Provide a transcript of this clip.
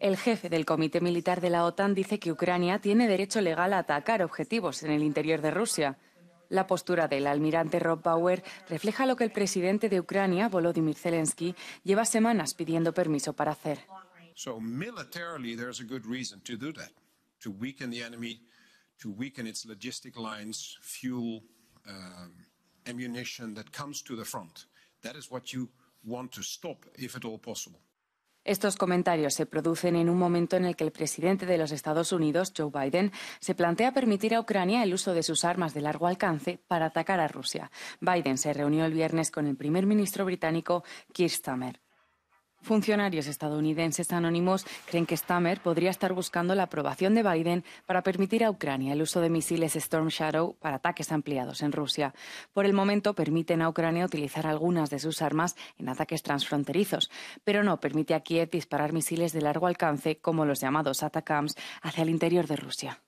El jefe del Comité Militar de la OTAN dice que Ucrania tiene derecho legal a atacar objetivos en el interior de Rusia. La postura del almirante Rob Bauer refleja lo que el presidente de Ucrania, Volodymyr Zelensky, lleva semanas pidiendo permiso para hacer. ammunition that comes to the front. That is what you want to stop if at all possible. Estos comentarios se producen en un momento en el que el presidente de los Estados Unidos, Joe Biden, se plantea permitir a Ucrania el uso de sus armas de largo alcance para atacar a Rusia. Biden se reunió el viernes con el primer ministro británico, Keir Starmer. Funcionarios estadounidenses anónimos creen que Stammer podría estar buscando la aprobación de Biden para permitir a Ucrania el uso de misiles Storm Shadow para ataques ampliados en Rusia. Por el momento permiten a Ucrania utilizar algunas de sus armas en ataques transfronterizos, pero no permite a Kiev disparar misiles de largo alcance como los llamados ATACAMS hacia el interior de Rusia.